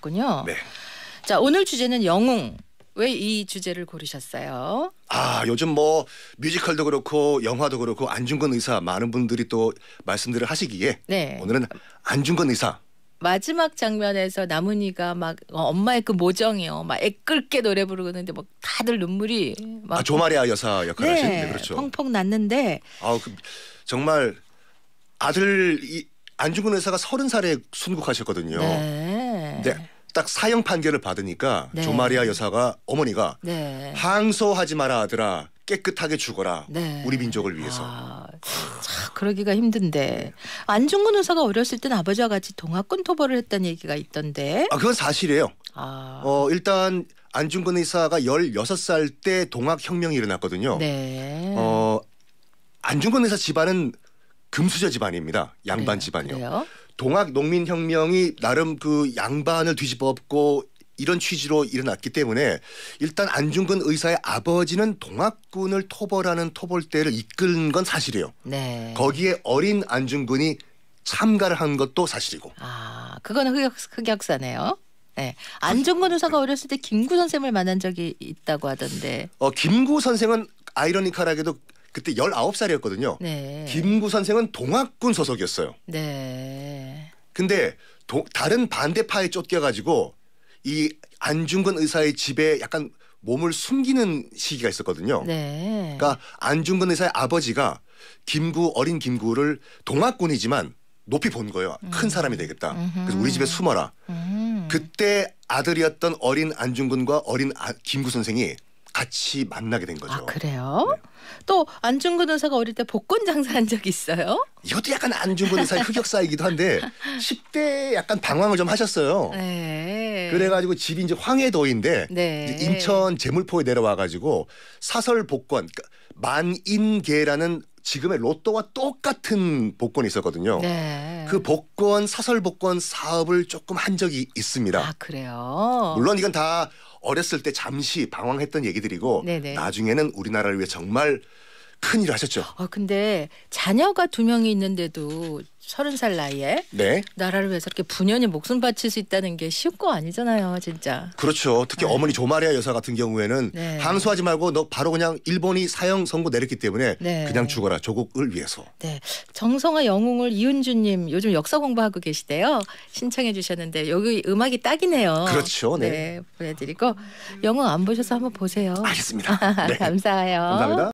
주셨군요. 네. 자 오늘 주제는 영웅. 왜 이 주제를 고르셨어요? 아 요즘 뭐 뮤지컬도 그렇고 영화도 그렇고 안중근 의사 많은 분들이 또 말씀들을 하시기에 네. 오늘은 안중근 의사 마지막 장면에서 나문이가 막 어, 엄마의 그 모정이요, 막 애끓게 노래 부르는데 막 다들 눈물이 막 아, 조마리아 여사 역할 네, 하시는데 그렇죠. 펑펑 났는데. 아 그, 정말 아들 이 안중근 의사가 서른 살에 순국하셨거든요. 네. 네. 딱 사형 판결을 받으니까 네. 조마리아 여사가 어머니가 네. 항소하지 마라 아들아 깨끗하게 죽어라 네. 우리 민족을 위해서 아, 참 그러기가 힘든데 안중근 의사가 어렸을 땐 아버지와 같이 동학군 토벌을 했다는 얘기가 있던데 아 그건 사실이에요 아. 어 일단 안중근 의사가 16살 때 동학혁명이 일어났거든요 네. 어 안중근 의사 집안은 금수저 집안입니다 양반 집안이요 그래요? 동학 농민 혁명이 나름 그 양반을 뒤집어엎고 이런 취지로 일어났기 때문에 일단 안중근 의사의 아버지는 동학군을 토벌하는 토벌대를 이끈 건 사실이에요. 네. 거기에 어린 안중근이 참가를 한 것도 사실이고. 아, 그거는 흑역, 흑역사네요. 네. 안중근 의사가 어렸을 때 김구 선생을 만난 적이 있다고 하던데. 어, 김구 선생은 아이러니컬하게도 그때 1 9 살이었거든요 네. 김구 선생은 동학군 소속이었어요. 네. 근데 도, 다른 반대파에 쫓겨가지고 이 안중근 의사의 집에 약간 몸을 숨기는 시기가 있었거든요. 네. 그러니까 안중근 의사의 아버지가 김구 어린 김구를 동학군이지만 높이 본 거예요. 음. 큰 사람이 되겠다. 음흠. 그래서 우리 집에 숨어라. 음. 그때 아들이었던 어린 안중근과 어린 아, 김구 선생이 같이 만나게 된 거죠. 아, 그래요? 네. 또 안중근 의사가 어릴 때 복권 장사한 적이 있어요? 이것도 약간 안중근 의사의 흑역사이기도 한데 10대 약간 방황을 좀 하셨어요. 네. 그래가지고 집이 이제 황해도인데 네. 이제 인천 제물포에 내려와가지고 사설 복권 그러니까 만인계라는 지금의 로또와 똑같은 복권이 있었거든요. 네. 그 복권 사설 복권 사업을 조금 한 적이 있습니다. 아 그래요. 물론 이건 다 어렸을 때 잠시 방황했던 얘기들이고 네네. 나중에는 우리나라를 위해 정말 큰일 하셨죠. 어, 근데 자녀가 두 명이 있는데도 서른 살 나이에 네. 나라를 위해서 이렇게 분연히 목숨 바칠 수 있다는 게 쉬운 거 아니잖아요, 진짜. 그렇죠. 특히 네. 어머니 조마리아 여사 같은 경우에는 네. 항소하지 말고 너 바로 그냥 일본이 사형 선고 내렸기 때문에 네. 그냥 죽어라 조국을 위해서. 네, 정성화 영웅을 이은주님 요즘 역사 공부하고 계시대요. 신청해 주셨는데 여기 음악이 딱이네요. 그렇죠. 네, 네 보내드리고 영웅 안 보셔서 한번 보세요. 알겠습니다. 네. 감사해요. 감사합니다.